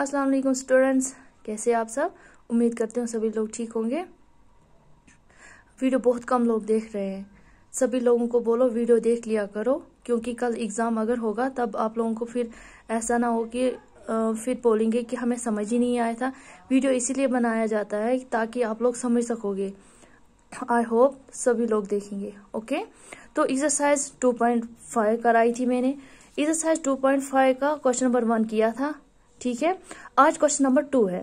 अस्सलाम वालेकुम स्टूडेंट्स कैसे आप सब उम्मीद करते हो सभी लोग ठीक होंगे वीडियो बहुत कम लोग देख रहे हैं सभी लोगों को बोलो वीडियो देख लिया करो क्योंकि कल एग्ज़ाम अगर होगा तब आप लोगों को फिर ऐसा ना हो कि फिर बोलेंगे कि हमें समझ ही नहीं आया था वीडियो इसीलिए बनाया जाता है ताकि आप लोग समझ सकोगे आई होप सभी लोग देखेंगे ओके तो एक्सरसाइज 2.5 कराई थी मैंने एक्सरसाइज 2.5 का क्वेश्चन नंबर वन किया था ठीक है आज क्वेश्चन नंबर टू है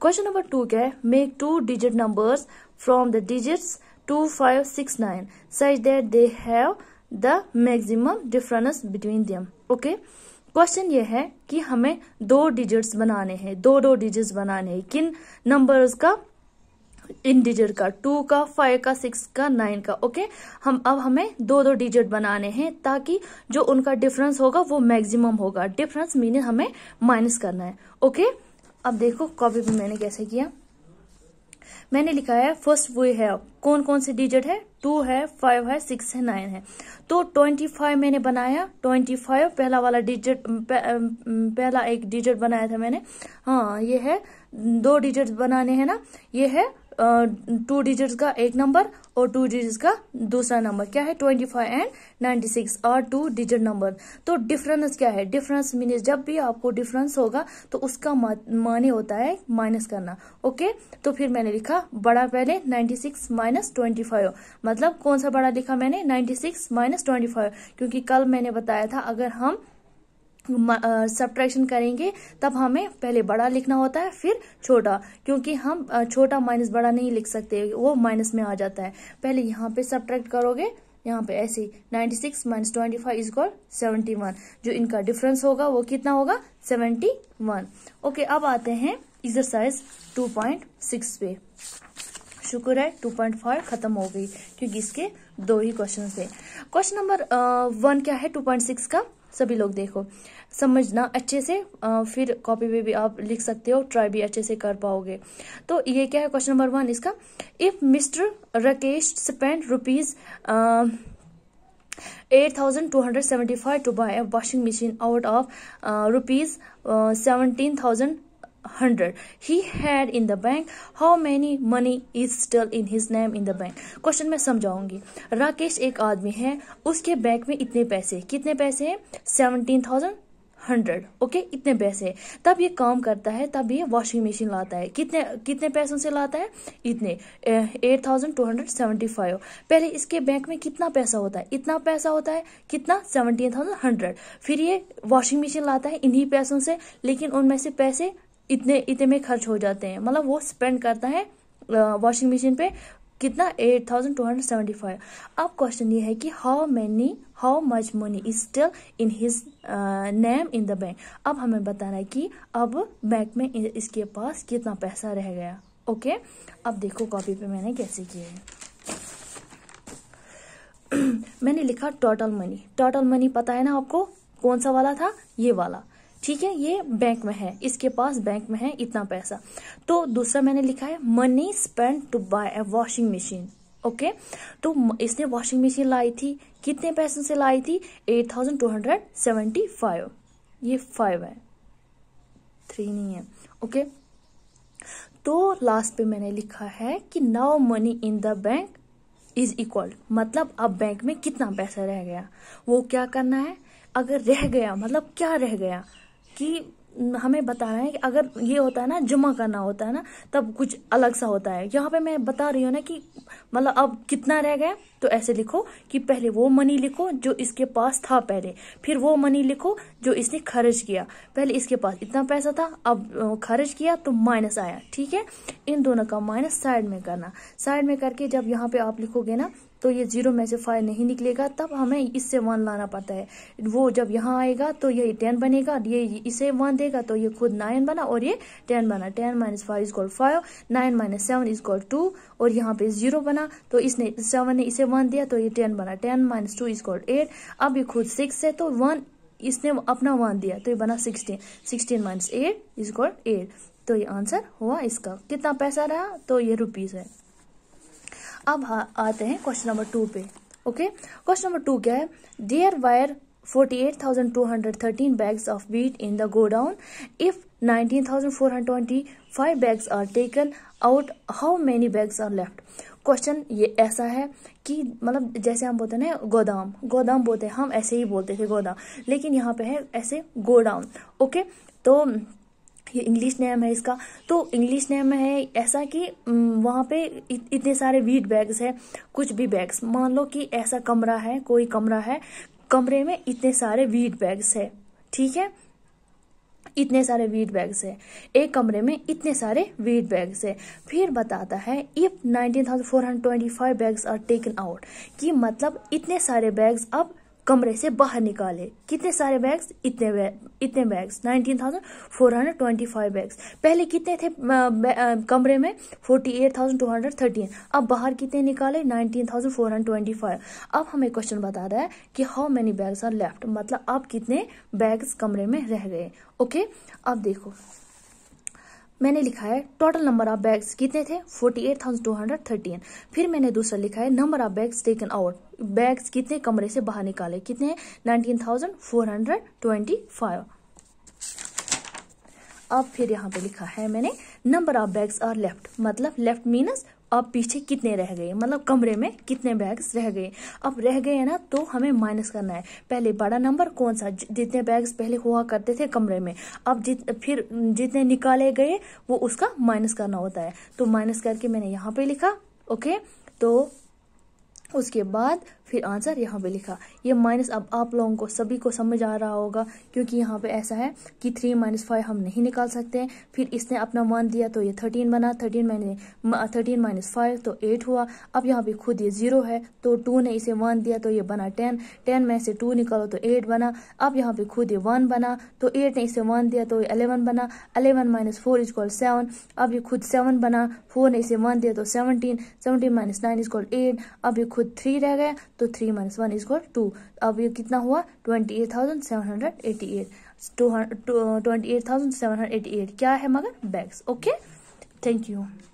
क्वेश्चन नंबर टू क्या है make two digit numbers from the digits two five six nine such that they have the maximum difference between them okay question ये है कि हमें दो डिजिट्स बनाने हैं दो दो डिजिट्स बनाने हैं किन नंबर्स का इंडिजिट का टू का फाइव का सिक्स का नाइन का ओके हम अब हमें दो दो डिजिट बनाने हैं ताकि जो उनका डिफरेंस होगा वो मैक्सिमम होगा डिफरेंस मीनिंग हमें माइनस करना है ओके अब देखो कॉपी भी मैंने कैसे किया मैंने लिखा है फर्स्ट वे है कौन कौन से डिजिट है टू है फाइव है सिक्स है नाइन है तो ट्वेंटी फाइव मैंने बनाया ट्वेंटी फाइव पहला वाला डिजिट पह, पहला एक डिजिट बनाया था मैंने हाँ ये है दो डिजिट बनाने हैं ना ये है टू डिजिट्स का एक नंबर और टू डिजिट्स का दूसरा नंबर क्या है twenty five and ninety six और टू डिजिट नंबर तो डिफरेंस क्या है डिफरेंस मीनस जब भी आपको डिफरेंस होगा तो उसका माने होता है माइनस करना ओके तो फिर मैंने लिखा बड़ा पहले ninety six minus twenty five मतलब कौन सा बड़ा लिखा मैंने ninety six minus twenty five क्योंकि कल मैंने बताया था अगर हम सब्ट्रैक्शन करेंगे तब हमें पहले बड़ा लिखना होता है फिर छोटा क्योंकि हम छोटा माइनस बड़ा नहीं लिख सकते वो माइनस में आ जाता है पहले यहाँ पे सब्ट्रैक्ट करोगे यहाँ पे ऐसे ninety six minus twenty five is equal seventy one जो इनका डिफरेंस होगा वो कितना होगा सेवेंटी वन ओके अब आते हैं एक्सरसाइज टू पॉइंट सिक्स पे शुक्र है टू पॉइंट फाइव खत्म हो गई क्योंकि इसके दो ही क्वेश्चन थे क्वेश्चन नंबर वन क्या है टू पॉइंट सिक्स का सभी लोग देखो समझना अच्छे से फिर कॉपी पे भी आप लिख सकते हो ट्राई भी अच्छे से कर पाओगे तो ये क्या है क्वेश्चन नंबर वन इसका if mister Rakesh spend rupees eight thousand two hundred seventy five to buy washing machine out of rupees seventeen thousand hundred he had in the bank how many money is still in his name in the bank question मैं समझाऊंगी राकेश एक आदमी है उसके bank में इतने पैसे कितने पैसे हैं सेवनटीन थाउजेंड हंड्रेड ओके इतने पैसे तब ये काम करता है तब ये वॉशिंग मशीन लाता है कितने कितने पैसों से लाता है इतने eight thousand two hundred seventy five पहले इसके बैंक में कितना पैसा होता है इतना पैसा होता है कितना सेवनटीन थाउजेंड हंड्रेड फिर ये वॉशिंग मशीन लाता है इन्हीं पैसों से लेकिन उनमें से पैसे इतने इतने में खर्च हो जाते हैं मतलब वो स्पेंड करता है वॉशिंग मशीन पे कितना eight thousand two hundred seventy five अब क्वेश्चन ये है कि how many how much money is still in his name in the bank अब हमें बताना है कि अब बैंक में इसके पास कितना पैसा रह गया ओके okay? अब देखो कॉपी पे मैंने कैसे किया है मैंने लिखा टोटल मनी टोटल मनी पता है ना आपको कौन सा वाला था ये वाला ठीक है ये बैंक में है इसके पास बैंक में है इतना पैसा तो दूसरा मैंने लिखा है money spend to buy a washing machine okay तो इसने वॉशिंग मशीन लाई थी कितने पैसे से लाई थी eight thousand two hundred seventy five ये फाइव है थ्री नहीं है ओके तो लास्ट पे मैंने लिखा है कि now money in the bank is equal मतलब अब बैंक में कितना पैसा रह गया वो क्या करना है अगर रह गया मतलब क्या रह गया कि हमें बता रहे हैं कि अगर ये होता है ना जुमा करना होता है ना तब कुछ अलग सा होता है यहाँ पे मैं बता रही हूँ ना कि मतलब अब कितना रह गया तो ऐसे लिखो कि पहले वो मनी लिखो जो इसके पास था पहले फिर वो मनी लिखो जो इसने खर्च किया पहले इसके पास इतना पैसा था अब खर्च किया तो माइनस आया ठीक है इन दोनों का माइनस साइड में करना साइड में करके जब यहाँ पे आप लिखोगे ना तो ये जीरो में से फाइव नहीं निकलेगा तब हमें इससे वन लाना पड़ता है वो जब यहाँ आएगा तो ये टेन बनेगा ये इसे वन देगा तो ये खुद नाइन बना और ये टेन बना ten minus five is equal five nine minus seven is equal two और यहाँ पे जीरो बना तो इसने सेवन ने इसे वन दिया तो ये टेन बना ten minus two is equal eight अब ये खुद सिक्स है तो वन इसने अपना वन दिया तो ये बना sixteen sixteen minus eight is equal eight तो ये आंसर हुआ इसका कितना पैसा रहा तो ये रुपीज़ है अब हाँ आते हैं क्वेश्चन नंबर टू पे ओके क्वेश्चन नंबर टू क्या है there were 48,213 bags of wheat in the godown. If 19,425 bags are taken out, how many bags are left? Question ये ऐसा है कि मतलब जैसे हम बोलते हैं गोदाम गोदाम बोलते हैं हम ऐसे ही बोलते थे गोदाम लेकिन यहाँ पे है ऐसे गोडाउन ओके तो ये इंग्लिश नेम है इसका तो इंग्लिश नेम है ऐसा कि वहाँ पे इतने सारे वीट बैग्स हैं कुछ भी बैग्स मान लो कि ऐसा कमरा है कोई कमरा है कमरे में इतने सारे वीट बैग्स है ठीक है इतने सारे वीट बैग्स है एक कमरे में इतने सारे वीट बैग्स है फिर बताता है if nineteen thousand four hundred twenty five bags are taken out कि मतलब इतने सारे बैग्स अब कमरे से बाहर निकाले कितने सारे बैग्स इतने बैग, इतने bags nineteen thousand four hundred twenty five bags पहले कितने थे कमरे में forty eight thousand two hundred thirteen अब बाहर कितने निकाले nineteen thousand four hundred twenty five अब हमें क्वेश्चन बता रहा है कि how many bags are left मतलब अब कितने बैग्स कमरे में रह गए ओके अब देखो मैंने लिखा है टोटल नंबर ऑफ बैग्स कितने थे forty eight thousand two hundred thirteen फिर मैंने दूसरा लिखा है number of bags taken out bags कितने कमरे से बाहर निकाले कितने nineteen thousand four hundred twenty five अब फिर यहाँ पे लिखा है मैंने number of bags are left मतलब लेफ्ट मीनस अब पीछे कितने रह गए मतलब कमरे में कितने बैग्स रह गए अब रह गए हैं ना तो हमें माइनस करना है पहले बड़ा नंबर कौन सा जितने बैग्स पहले हुआ करते थे कमरे में अब जित फिर जितने निकाले गए वो उसका माइनस करना होता है तो माइनस करके मैंने यहाँ पे लिखा ओके तो उसके बाद फिर आंसर यहाँ पे लिखा ये माइनस अब आप लोगों को सभी को समझ आ रहा होगा क्योंकि यहाँ पे ऐसा है कि थ्री माइनस फाइव हम नहीं निकाल सकते हैं फिर इसने अपना मान दिया तो ये थर्टीन बना thirteen minus thirteen minus five तो एट हुआ अब यहाँ पे खुद ये जीरो है तो टू ने इसे वन दिया तो ये बना टेन टेन में से टू निकालो तो एट बना अब यहाँ पे खुद ये वन बना तो एट ने इसे वन दिया तो ये अलेवन बना eleven minus four is equal seven अब ये खुद सेवन बना फोर ने इसे वन दिया तो seventeen seventeen minus nine is equal eight अब ये खुद थ्री रह गए तो तो three minus one is two अब ये कितना हुआ twenty eight thousand seven hundred eighty eight two twenty eight thousand seven hundred eighty eight क्या है मगर बैग्स ओके थैंक यू